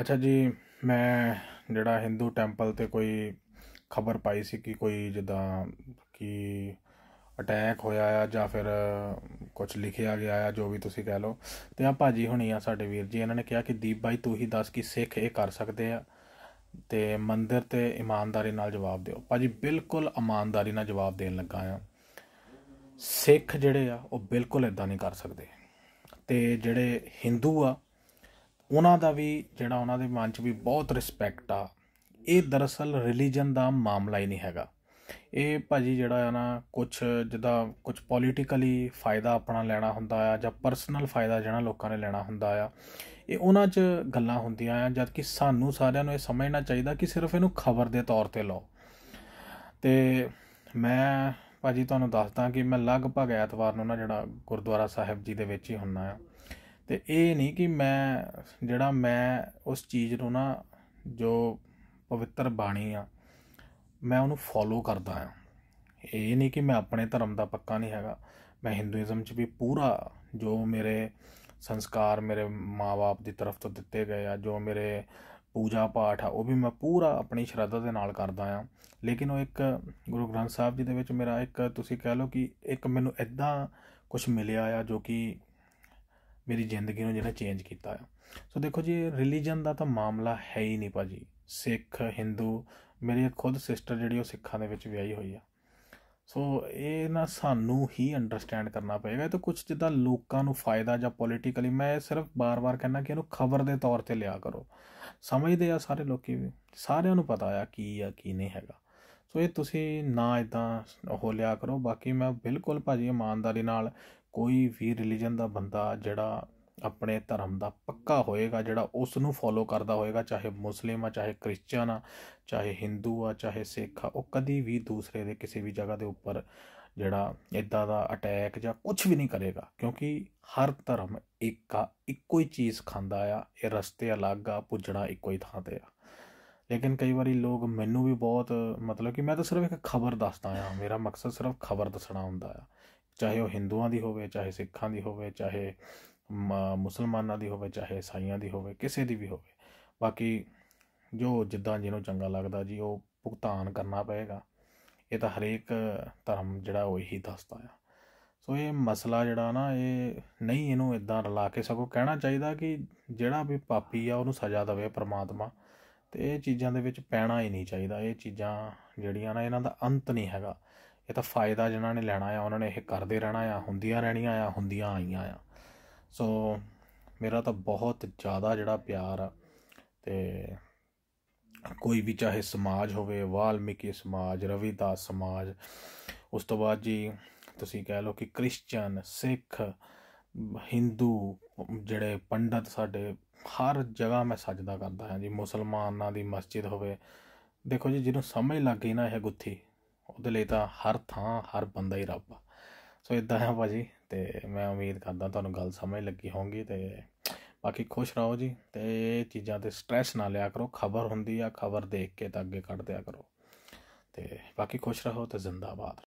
ਅੱਛਾ ਜੀ ਮੈਂ ਜਿਹੜਾ ਹਿੰਦੂ ਟੈਂਪਲ ਤੇ ਕੋਈ ਖਬਰ ਪਾਈ ਸੀ ਕਿ ਕੋਈ ਜਿੱਦਾਂ ਕਿ ਅਟੈਕ ਹੋਇਆ ਆ ਜਾਂ ਫਿਰ ਕੁਝ ਲਿਖਿਆ ਗਿਆ ਆ ਜੋ ਵੀ ਤੁਸੀਂ ਕਹਿ ਲਓ ਤੇ ਆ ਭਾਜੀ ਹੁਣੀ ਆ ਸਾਡੇ ਵੀਰ ਜੀ ਇਹਨਾਂ ਨੇ ਕਿਹਾ ਕਿ ਦੀਪ ਬਾਈ ਤੂੰ ਹੀ ਦੱਸ ਕਿ ਸਿੱਖ ਇਹ ਕਰ ਸਕਦੇ ਆ ਤੇ ਮੰਦਿਰ ਤੇ ਇਮਾਨਦਾਰੀ ਨਾਲ ਜਵਾਬ ਦਿਓ ਭਾਜੀ ਬਿਲਕੁਲ ਇਮਾਨਦਾਰੀ ਨਾਲ ਜਵਾਬ ਦੇਣ ਲੱਗਾ ਆ ਸਿੱਖ ਜਿਹੜੇ ਆ ਉਹ ਬਿਲਕੁਲ ਇਦਾਂ ਨਹੀਂ ਕਰ ਸਕਦੇ ਤੇ ਜਿਹੜੇ ਹਿੰਦੂ ਆ ਉਹਨਾਂ ਦਾ ਵੀ ਜਿਹੜਾ ਉਹਨਾਂ ਦੇ ਮਨ 'ਚ ਵੀ ਬਹੁਤ ਰਿਸਪੈਕਟ ਆ ਇਹ ਦਰਅਸਲ ਰਿਲੀਜੀਅਨ ਦਾ ਮਾਮਲਾ ਹੀ ਨਹੀਂ ਹੈਗਾ ਇਹ ਭਾਜੀ ਜਿਹੜਾ ਆ ਨਾ ਕੁਝ ਜਿਹਦਾ ਕੁਝ ਪੋਲੀਟੀਕਲੀ ਫਾਇਦਾ ਆਪਣਾ ਲੈਣਾ ਹੁੰਦਾ ਆ ਜਾਂ ਪਰਸਨਲ ਫਾਇਦਾ ਜਿਹੜਾ ਲੋਕਾਂ ਨੇ ਲੈਣਾ ਹੁੰਦਾ ਆ ਇਹ ਉਹਨਾਂ 'ਚ ਗੱਲਾਂ ਹੁੰਦੀਆਂ ਆ ਜਦ ਕਿ ਸਾਨੂੰ ਸਾਰਿਆਂ ਨੂੰ ਇਹ ਸਮਝਣਾ ਚਾਹੀਦਾ ਕਿ ਸਿਰਫ ਇਹਨੂੰ ਖਬਰ ਦੇ ਤੌਰ ਤੇ ਲਓ ਤੇ ਮੈਂ ਭਾਜੀ ਤੁਹਾਨੂੰ ਦੱਸਦਾ ਕਿ ਮੈਂ ਲਗਭਗ ਐਤਵਾਰ ਨੂੰ ਨਾ ਜਿਹੜਾ ਗੁਰਦੁਆਰਾ ਸਾਹਿਬ ਜੀ ਦੇ ਵਿੱਚ ਹੀ ਹੁੰਨਾ ਆ ਤੇ ਇਹ ਨਹੀਂ ਕਿ ਮੈਂ ਜਿਹੜਾ ਮੈਂ ਉਸ ਚੀਜ਼ ਨੂੰ ਨਾ ਜੋ ਪਵਿੱਤਰ ਬਾਣੀ ਆ ਮੈਂ ਉਹਨੂੰ ਫੋਲੋ ਕਰਦਾ ਆ ਇਹ ਨਹੀਂ ਕਿ ਮੈਂ ਆਪਣੇ ਧਰਮ ਦਾ ਪੱਕਾ ਨਹੀਂ ਹੈਗਾ ਮੈਂ ਹਿੰਦੂਇਜ਼ਮ 'ਚ ਵੀ ਪੂਰਾ ਜੋ ਮੇਰੇ ਸੰਸਕਾਰ ਮੇਰੇ ਮਾਪੇ ਦੀ ਤਰਫ ਤੋਂ ਦਿੱਤੇ ਗਏ ਆ ਜੋ ਮੇਰੇ ਪੂਜਾ ਪਾਠ ਆ ਉਹ ਵੀ ਮੈਂ ਪੂਰਾ ਆਪਣੀ ਸ਼ਰਧਾ ਦੇ ਨਾਲ ਕਰਦਾ ਆ ਲੇਕਿਨ ਉਹ ਇੱਕ ਗੁਰੂ ਗ੍ਰੰਥ ਸਾਹਿਬ ਜੀ ਦੇ ਵਿੱਚ ਮੇਰਾ ਇੱਕ ਤੁਸੀਂ ਕਹਿ ਲਓ ਕਿ ਇੱਕ ਮੈਨੂੰ ਇਦਾਂ ਕੁਝ ਮਿਲਿਆ ਆ ਜੋ ਕਿ ਮੇਰੀ ਜ਼ਿੰਦਗੀ ਨੂੰ ਜਿਹੜਾ ਚੇਂਜ ਕੀਤਾ ਆ ਸੋ ਦੇਖੋ ਜੀ ਰਿਲੀਜੀਅਨ ਦਾ ਤਾਂ ਮਾਮਲਾ ਹੈ ਹੀ ਨਹੀਂ ਭਾਜੀ ਸਿੱਖ ਹਿੰਦੂ ਮੇਰੇ ਖੁਦ ਸਿਸਟਰ ਜਿਹੜੀ ਉਹ ਸਿੱਖਾਂ ਦੇ ਵਿੱਚ ਵਿਆਹੀ ਹੋਈ ਆ ਸੋ ਇਹ ਨਾ ਸਾਨੂੰ ਹੀ ਅੰਡਰਸਟੈਂਡ ਕਰਨਾ ਪਏਗਾ ਇਹ ਤਾਂ ਕੁਝ ਜਿੱਦਾਂ ਲੋਕਾਂ ਨੂੰ ਫਾਇਦਾ ਜਾਂ ਪੋਲੀਟੀਕਲੀ ਮੈਂ ਸਿਰਫ ਬਾਰ-ਬਾਰ ਕਹਿਣਾ ਕਿ ਇਹਨੂੰ ਖਬਰ ਦੇ ਤੌਰ ਤੇ ਲਿਆ ਕਰੋ ਸਮਝਦੇ ਆ ਸਾਰੇ ਲੋਕੀ ਵੀ ਸਾਰਿਆਂ ਨੂੰ ਪਤਾ ਆ ਕੀ ਆ ਕੀ ਨਹੀਂ ਹੈਗਾ ਸੋ ਇਹ ਤੁਸੀਂ ਨਾ ਇਦਾਂ ਹੋ ਲਿਆ ਕਰੋ ਬਾਕੀ ਮੈਂ ਬਿਲਕੁਲ ਭਾਜੀ ਇਮਾਨਦਾਰੀ ਨਾਲ ਕੋਈ ਵੀ ਰਿਲੀਜੀਅਨ ਦਾ ਬੰਦਾ ਜਿਹੜਾ ਆਪਣੇ ਧਰਮ ਦਾ ਪੱਕਾ ਹੋਏਗਾ ਜਿਹੜਾ ਉਸ ਨੂੰ ਫੋਲੋ ਕਰਦਾ ਹੋਏਗਾ ਚਾਹੇ ਮੁਸਲਿਮ ਆ ਚਾਹੇ ਕ੍ਰਿਸਚੀਅਨ ਆ ਚਾਹੇ ਹਿੰਦੂ ਆ ਚਾਹੇ ਸਿੱਖ ਆ ਉਹ ਕਦੀ ਵੀ ਦੂਸਰੇ ਦੇ ਕਿਸੇ ਵੀ ਜਗ੍ਹਾ ਦੇ ਉੱਪਰ ਜਿਹੜਾ ਇਦਾਂ ਦਾ ਅਟੈਕ ਜਾਂ ਕੁਝ ਵੀ ਨਹੀਂ ਕਰੇਗਾ ਕਿਉਂਕਿ ਹਰ ਧਰਮ ਇੱਕ ਆ ਇੱਕੋ ਹੀ ਚੀਜ਼ ਖਾਂਦਾ ਆ ਇਹ ਰਸਤੇ ਅਲੱਗ ਆ ਪੁੱਜਣਾ ਇੱਕੋ ਹੀ ਥਾਂ ਤੇ ਆ ਲੇਕਿਨ ਕਈ ਵਾਰੀ ਲੋਕ ਮੈਨੂੰ ਵੀ ਬਹੁਤ ਮਤਲਬ ਕਿ ਮੈਂ ਤਾਂ ਸਿਰਫ ਇੱਕ ਖਬਰ ਦੱਸਦਾ ਆ ਮੇਰਾ ਮਕਸਦ ਸਿਰਫ ਖਬਰ ਦੱਸਣਾ ਹੁੰਦਾ ਆ ਚਾਹੇ ਉਹ ਹਿੰਦੂਆਂ ਦੀ ਹੋਵੇ ਚਾਹੇ ਸਿੱਖਾਂ ਦੀ ਹੋਵੇ ਚਾਹੇ ਮੁਸਲਮਾਨਾਂ ਦੀ ਹੋਵੇ ਚਾਹੇ ਈਸਾਈਆਂ ਦੀ ਹੋਵੇ ਕਿਸੇ ਦੀ ਵੀ ਹੋਵੇ ਬਾਕੀ ਜੋ ਜਿੱਦਾਂ ਜਿਹਨੂੰ ਚੰਗਾ ਲੱਗਦਾ ਜੀ ਉਹ ਭੁਗਤਾਨ ਕਰਨਾ ਪਏਗਾ ਇਹ ਤਾਂ ਹਰੇਕ ਧਰਮ ਜਿਹੜਾ ਉਹ ਹੀ ਦੱਸਦਾ ਆ ਸੋ ਇਹ ਮਸਲਾ ਜਿਹੜਾ ਨਾ ਇਹ ਨਹੀਂ ਇਹਨੂੰ ਇਦਾਂ ਰਲਾ ਕੇ ਸਗੋਂ ਕਹਿਣਾ ਚਾਹੀਦਾ ਕਿ ਜਿਹੜਾ ਵੀ ਪਾਪੀ ਆ ਉਹਨੂੰ ਸਜ਼ਾ ਦੇਵੇ ਪ੍ਰਮਾਤਮਾ ਤੇ ਇਹ ਚੀਜ਼ਾਂ ਦੇ ਵਿੱਚ ਪੈਣਾ ਹੀ ਨਹੀਂ ਚਾਹੀਦਾ ਇਹ ਚੀਜ਼ਾਂ ਜਿਹੜੀਆਂ ਨਾ ਇਹਨਾਂ ਦਾ ਅੰਤ ਨਹੀਂ ਹੈਗਾ ਇਹ ਤਾਂ ਫਾਇਦਾ ਜਿਨ੍ਹਾਂ ਨੇ ਲੈਣਾ ਆ ਉਹਨਾਂ ਨੇ ਇਹ ਕਰਦੇ ਰਹਿਣਾ ਆ ਹੁੰਦੀਆਂ ਰਹਿਣੀਆਂ ਆ ਹੁੰਦੀਆਂ ਆਈਆਂ ਆ ਸੋ ਮੇਰਾ ਤਾਂ ਬਹੁਤ ਜ਼ਿਆਦਾ ਜਿਹੜਾ ਪਿਆਰ ਆ ਤੇ ਕੋਈ ਵੀ ਚਾਹੇ ਸਮਾਜ ਹੋਵੇ ਵਾਲਮੀਕੀ ਸਮਾਜ ਰਵਿਦਾਸ ਸਮਾਜ ਉਸ ਤੋਂ ਬਾਅਦ ਜੀ ਤੁਸੀਂ ਕਹਿ ਲਓ ਕਿ ਕ੍ਰਿਸਚੀਅਨ ਸਿੱਖ ਹਿੰਦੂ ਜਿਹੜੇ ਪੰਡਤ ਸਾਡੇ ਹਰ ਜਗ੍ਹਾ ਮੈਂ ਸਜਦਾ ਕਰਦਾ ਹਾਂ ਜੀ ਮੁਸਲਮਾਨਾਂ ਦੀ ਮਸਜਿਦ ਹੋਵੇ ਦੇਖੋ ਜੀ ਜਿਹਨੂੰ ਸਮਝ ਲੱਗ ਗਈ ਨਾ ਇਹ ਗੁੱਥੀ ਉਹਦੇ ਲਈ ਤਾਂ ਹਰ ਥਾਂ ਹਰ ਬੰਦਾ ਹੀ ਰੱਬ ਆ ਸੋ ਇਦਾਂ ਹੈ ਭਾਜੀ ਤੇ ਮੈਂ ਉਮੀਦ ਕਰਦਾ ਤੁਹਾਨੂੰ ਗੱਲ ਸਮਝ ਲੱਗੀ ਹੋਊਗੀ ਤੇ ਬਾਕੀ ਖੁਸ਼ ਰਹੋ ਜੀ ਤੇ ਇਹ ਚੀਜ਼ਾਂ ਤੇ ਸਟ्रेस ਨਾ ਲਿਆ ਕਰੋ ਖਬਰ ਹੁੰਦੀ ਆ ਖਬਰ ਦੇਖ ਕੇ ਤਾਂ ਅੱਗੇ ਕੱਢ ਦਿਆ ਕਰੋ ਤੇ ਬਾਕੀ ਖੁਸ਼ ਰਹੋ ਤੇ ਜ਼ਿੰਦਾਬਾਦ